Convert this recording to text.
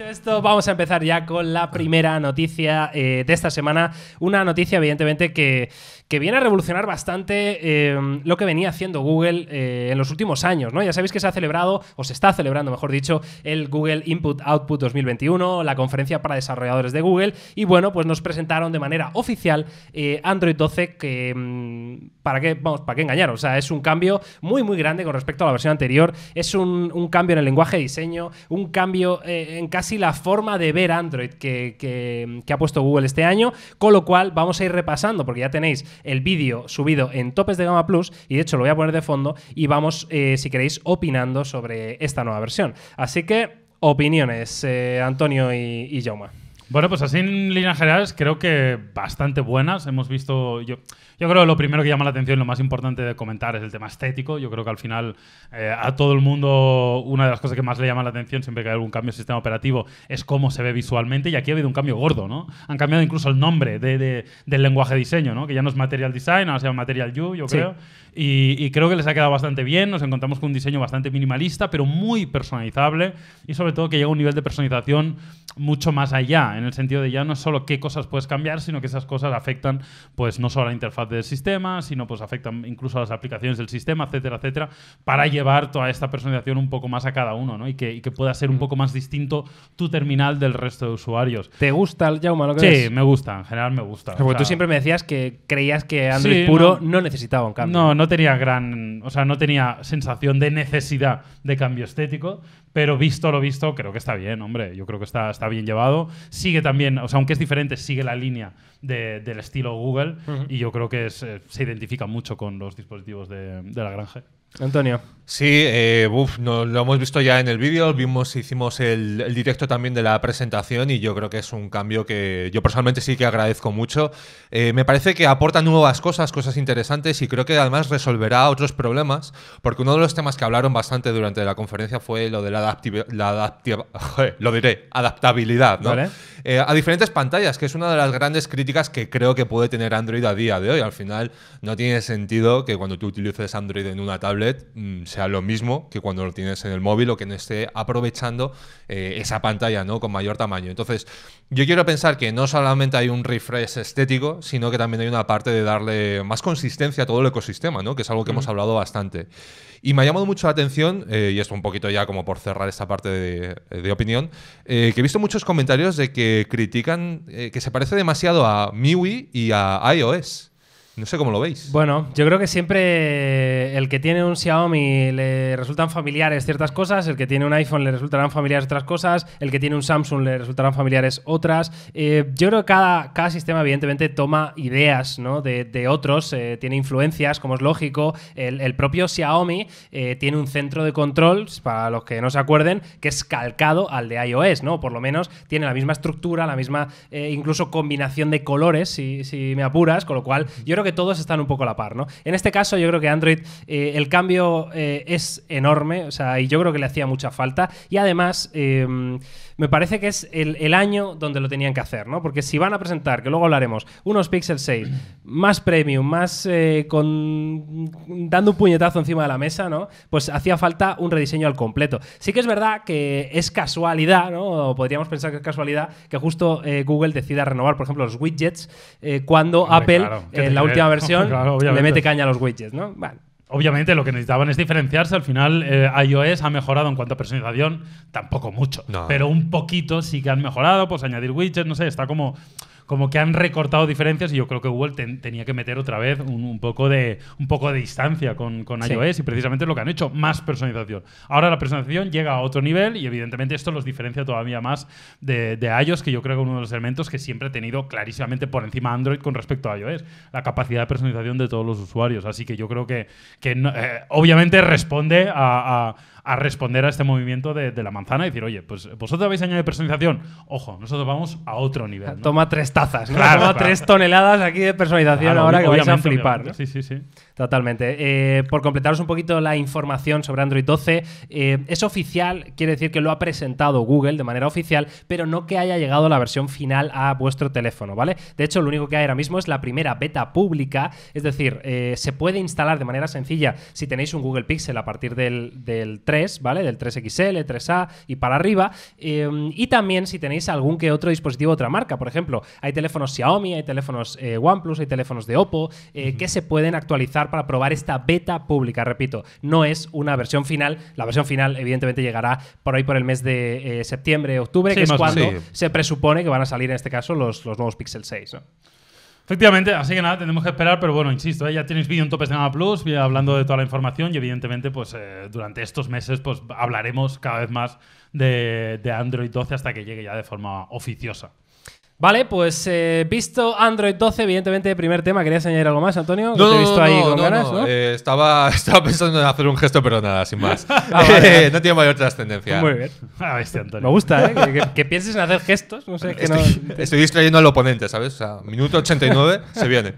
esto, vamos a empezar ya con la primera noticia eh, de esta semana. Una noticia, evidentemente, que, viene a revolucionar bastante eh, lo que venía haciendo Google eh, en los últimos años. ¿no? Ya sabéis que se ha celebrado, o se está celebrando, mejor dicho, el Google Input Output 2021, la conferencia para desarrolladores de Google. Y bueno, pues nos presentaron de manera oficial Android 12, que mm, para qué, vamos, para qué engañar O sea, es un cambio muy, muy grande con respecto a la versión anterior. Es un, un cambio en el lenguaje de diseño, un cambio en casi la forma de ver Android que, ha puesto Google este año, con lo cual vamos a ir repasando, porque ya tenéis el vídeo subido en Topes de Gama Plus, y de hecho lo voy a poner de fondo, y vamos, eh, si queréis, opinando sobre esta nueva versión. Así que, opiniones, eh, Antonio y, y Jauma. Bueno, pues así en líneas generales creo que bastante buenas. Hemos visto, yo, yo creo que lo primero que llama la atención, lo más importante de comentar es el tema estético. Yo creo que al final eh, a todo el mundo una de las cosas que más le llama la atención siempre que hay algún cambio en sistema operativo es cómo se ve visualmente y aquí ha habido un cambio gordo, ¿no? Han cambiado incluso el nombre de, del lenguaje de diseño, ¿no? Que ya no es Material Design, ahora se llama Material You, yo creo. Y, y creo que les ha quedado bastante bien. Nos encontramos con un diseño bastante minimalista, pero muy personalizable y sobre todo que llega a un nivel de personalización mucho más allá en el sentido de ya no solo qué cosas puedes cambiar, sino que esas cosas afectan pues no solo a la interfaz del sistema, sino pues afectan incluso a las aplicaciones del sistema, etcétera, etcétera, para llevar toda esta personalización un poco más a cada uno, ¿no? Y que, que pueda ser un mm. poco más distinto tu terminal del resto de usuarios. ¿Te gusta el Jaume, que Sí, me gusta, en general me gusta. Porque tú siempre me decías que creías que Android puro no, necesitaba un cambio. No, no tenía gran, o sea, no tenía sensación de necesidad de cambio estético, pero visto lo visto, creo que está bien, hombre. Yo creo que está, está bien llevado sigue también, o sea, aunque es diferente, sigue la línea del estilo Google y yo creo que eh, se identifica mucho con los dispositivos de la granja. Antonio. Sí, eh, no, lo hemos visto ya en el vídeo, vimos, hicimos el, directo también de la presentación y yo creo que es un cambio que yo personalmente sí que agradezco mucho. Eh, me parece que aporta nuevas cosas, cosas interesantes y creo que además resolverá otros problemas, porque uno de los temas que hablaron bastante durante la conferencia fue lo de la, lo diré, adaptabilidad eh, a diferentes pantallas, que es una de las grandes críticas que creo que puede tener Android a día de hoy. Al final no tiene sentido que cuando tú utilices Android en una tablet Mm, sea lo mismo que cuando lo tienes en el móvil o que no esté aprovechando eh, esa pantalla ¿no? con mayor tamaño. Entonces, yo quiero pensar que no solamente hay un refresh estético, sino que también hay una parte de darle más consistencia a todo el ecosistema, ¿no? que es algo que hemos hablado bastante. Y me ha llamado mucho la atención, eh, y esto un poquito ya como por cerrar esta parte de, opinión, eh, que he visto muchos comentarios de que critican que se parece demasiado a MIUI y a iOS. No sé cómo lo veis. Bueno, yo creo que siempre el que tiene un Xiaomi le resultan familiares ciertas cosas, el que tiene un iPhone le resultarán familiares otras cosas, el que tiene un Samsung le resultarán familiares otras. Eh, yo creo que cada, cada, sistema, evidentemente, toma ideas de, otros, eh, tiene influencias, como es lógico. El, propio Xiaomi eh, tiene un centro de control, para los que no se acuerden, que es calcado al de iOS, ¿no? Por lo menos tiene la misma estructura, la misma incluso combinación de colores, si, si, me apuras, con lo cual yo creo que todos están un poco a la par, ¿no? En este caso, yo creo que Android eh, el cambio eh, es enorme, o sea, y yo creo que le hacía mucha falta. Y además, eh, me parece que es el, año donde lo tenían que hacer, ¿no? Porque si van a presentar, que luego hablaremos, unos Pixel 6 más premium, más con dando un puñetazo encima de la mesa, ¿no? Pues hacía falta un rediseño al completo. Sí que es verdad que es casualidad, ¿no? O podríamos pensar que es casualidad que justo Google decida renovar, por ejemplo, los widgets cuando Apple, en la última versión, le mete caña a los widgets, ¿no? obviamente lo que necesitaban es diferenciarse. Al final, eh, iOS ha mejorado en cuanto a personalización, tampoco mucho, pero un poquito sí que han mejorado, pues añadir widgets, no sé, está como como que han recortado diferencias y yo creo que Google tenía que meter otra vez un, poco, de, un poco de distancia con, con iOS y precisamente es lo que han hecho, más personalización. Ahora la personalización llega a otro nivel y evidentemente esto los diferencia todavía más de, iOS, que yo creo que uno de los elementos que siempre ha tenido clarísimamente por encima Android con respecto a iOS, la capacidad de personalización de todos los usuarios. Así que yo creo que, que eh, obviamente responde a, a responder a este movimiento de, la manzana y decir, oye, pues vosotros habéis añadido personalización, ojo, nosotros vamos a otro nivel. Toma tres tazas. Claro, tres toneladas aquí de personalización ahora que vais a flipar. Sí, sí, sí. Totalmente. Eh, por completaros un poquito la información sobre Android 12, eh, es oficial, quiere decir que lo ha presentado Google de manera oficial, pero no que haya llegado la versión final a vuestro teléfono, ¿vale? De hecho, lo único que hay ahora mismo es la primera beta pública, es decir, eh, se puede instalar de manera sencilla si tenéis un Google Pixel a partir del, del 3, ¿vale? Del 3XL, 3A y para arriba, y también si tenéis algún que otro dispositivo otra marca, por ejemplo, hay teléfonos Xiaomi, hay teléfonos eh, OnePlus, hay teléfonos de Oppo, eh, que se pueden actualizar para probar esta beta pública. Repito, no es una versión final. La versión final, evidentemente, llegará por ahí por el mes de eh, septiembre, octubre, que es cuando se presupone que van a salir en este caso los, los nuevos Pixel 6. Efectivamente, así que nada, tenemos que esperar, pero bueno, insisto, ya tenéis vídeo en Topes de Gama Plus, hablando de toda la información y evidentemente pues durante estos meses pues hablaremos cada vez más de Android 12 hasta que llegue ya de forma oficiosa. Vale, pues eh, visto Android 12, evidentemente, primer tema, ¿querías añadir algo más, Antonio? No, he visto ahí no, no, eh, estaba, estaba pensando en hacer un gesto, pero nada, sin más. Ah, no tiene mayor trascendencia. Muy bien. A ah, este, Antonio. Me gusta, ¿eh? que, pienses en hacer gestos, estoy, estoy distrayendo al oponente, ¿sabes? O sea, minuto 89 se viene.